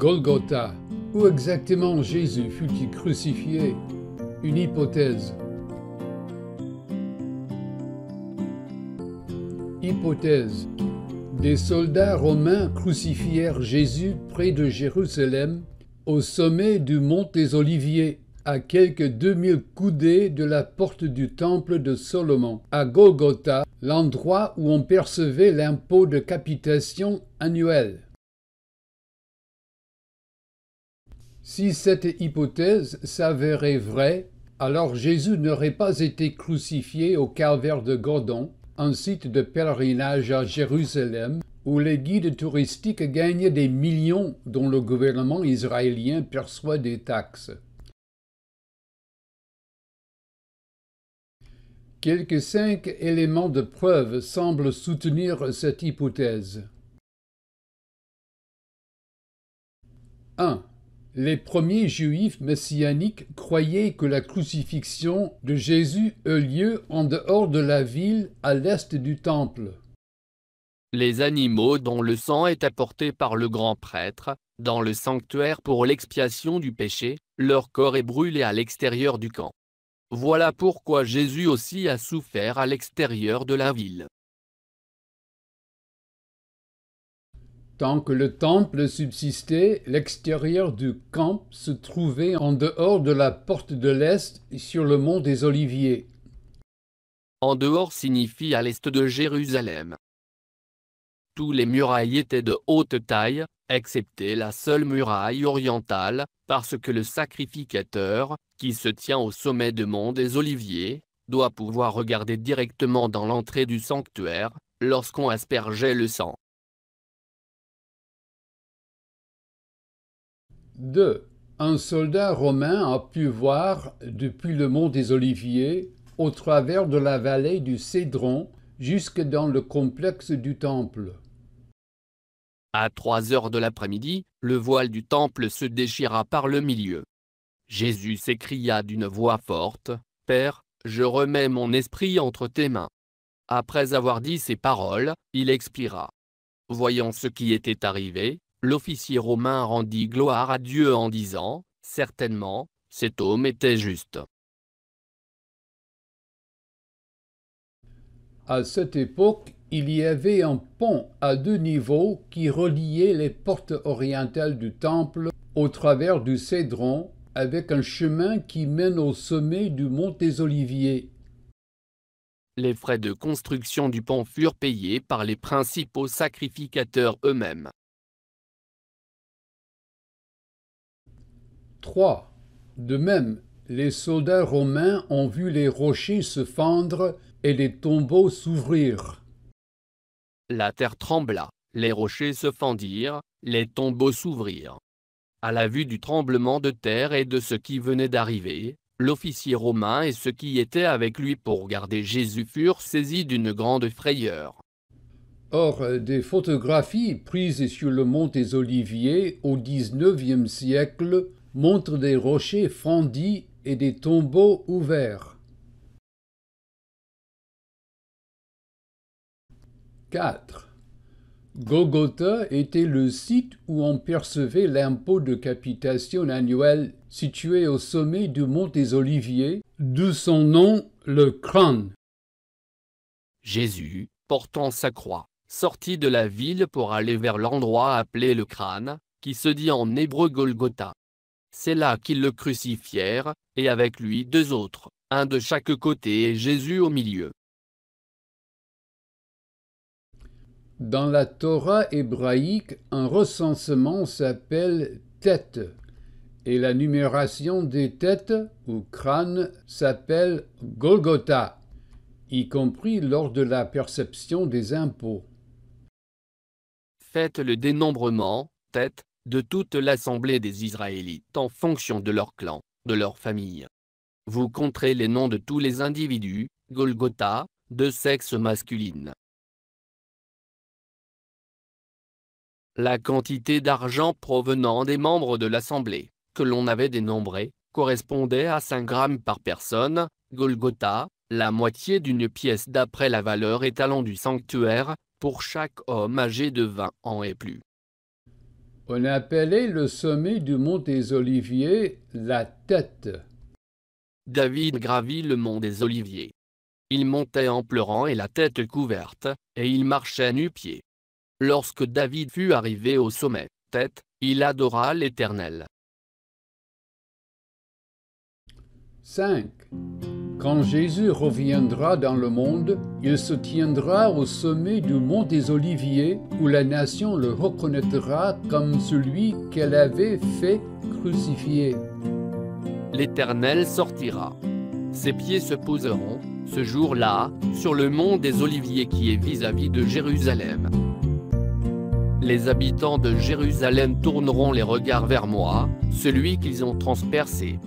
Golgotha, où exactement Jésus fut-il crucifié Une hypothèse. Hypothèse. Des soldats romains crucifièrent Jésus près de Jérusalem, au sommet du mont des Oliviers, à quelques 2000 coudées de la porte du temple de Solomon, à Golgotha, l'endroit où on percevait l'impôt de capitation annuel. Si cette hypothèse s'avérait vraie, alors Jésus n'aurait pas été crucifié au calvaire de Gordon, un site de pèlerinage à Jérusalem, où les guides touristiques gagnent des millions dont le gouvernement israélien perçoit des taxes. Quelques cinq éléments de preuve semblent soutenir cette hypothèse. 1. Les premiers juifs messianiques croyaient que la crucifixion de Jésus eut lieu en dehors de la ville, à l'est du temple. Les animaux dont le sang est apporté par le grand prêtre, dans le sanctuaire pour l'expiation du péché, leur corps est brûlé à l'extérieur du camp. Voilà pourquoi Jésus aussi a souffert à l'extérieur de la ville. Tant que le temple subsistait, l'extérieur du camp se trouvait en dehors de la porte de l'Est sur le mont des Oliviers. En dehors signifie à l'est de Jérusalem. Tous les murailles étaient de haute taille, excepté la seule muraille orientale, parce que le sacrificateur, qui se tient au sommet du mont des Oliviers, doit pouvoir regarder directement dans l'entrée du sanctuaire, lorsqu'on aspergeait le sang. 2. Un soldat romain a pu voir depuis le mont des Oliviers, au travers de la vallée du Cédron, jusque dans le complexe du temple. À trois heures de l'après-midi, le voile du temple se déchira par le milieu. Jésus s'écria d'une voix forte, Père, je remets mon esprit entre tes mains. Après avoir dit ces paroles, il expira. Voyant ce qui était arrivé, L'officier romain rendit gloire à Dieu en disant, Certainement, cet homme était juste. À cette époque, il y avait un pont à deux niveaux qui reliait les portes orientales du temple au travers du Cédron avec un chemin qui mène au sommet du mont des Oliviers. Les frais de construction du pont furent payés par les principaux sacrificateurs eux-mêmes. 3. De même, les soldats romains ont vu les rochers se fendre et les tombeaux s'ouvrir. La terre trembla, les rochers se fendirent, les tombeaux s'ouvrirent. À la vue du tremblement de terre et de ce qui venait d'arriver, l'officier romain et ceux qui étaient avec lui pour garder Jésus furent saisis d'une grande frayeur. Or, des photographies prises sur le mont des Oliviers au XIXe siècle montre des rochers fendis et des tombeaux ouverts. 4. Golgotha était le site où on percevait l'impôt de capitation annuel situé au sommet du mont des Oliviers, d'où son nom le crâne. Jésus, portant sa croix, sortit de la ville pour aller vers l'endroit appelé le crâne, qui se dit en hébreu Golgotha. C'est là qu'ils le crucifièrent, et avec lui deux autres, un de chaque côté et Jésus au milieu. Dans la Torah hébraïque, un recensement s'appelle tête, et la numération des têtes ou crânes s'appelle Golgotha, y compris lors de la perception des impôts. Faites le dénombrement, tête, de toute l'assemblée des Israélites en fonction de leur clan, de leur famille. Vous compterez les noms de tous les individus, Golgotha, de sexe masculine. La quantité d'argent provenant des membres de l'Assemblée, que l'on avait dénombré, correspondait à 5 grammes par personne, Golgotha, la moitié d'une pièce d'après la valeur étalon du sanctuaire, pour chaque homme âgé de 20 ans et plus. On appelait le sommet du mont des Oliviers la tête. David gravit le mont des Oliviers. Il montait en pleurant et la tête couverte, et il marchait nu-pied. Lorsque David fut arrivé au sommet, tête, il adora l'Éternel. 5. Quand Jésus reviendra dans le monde, il se tiendra au sommet du mont des Oliviers où la nation le reconnaîtra comme celui qu'elle avait fait crucifier. L'Éternel sortira. Ses pieds se poseront, ce jour-là, sur le mont des Oliviers qui est vis-à-vis de Jérusalem. Les habitants de Jérusalem tourneront les regards vers moi, celui qu'ils ont transpercé.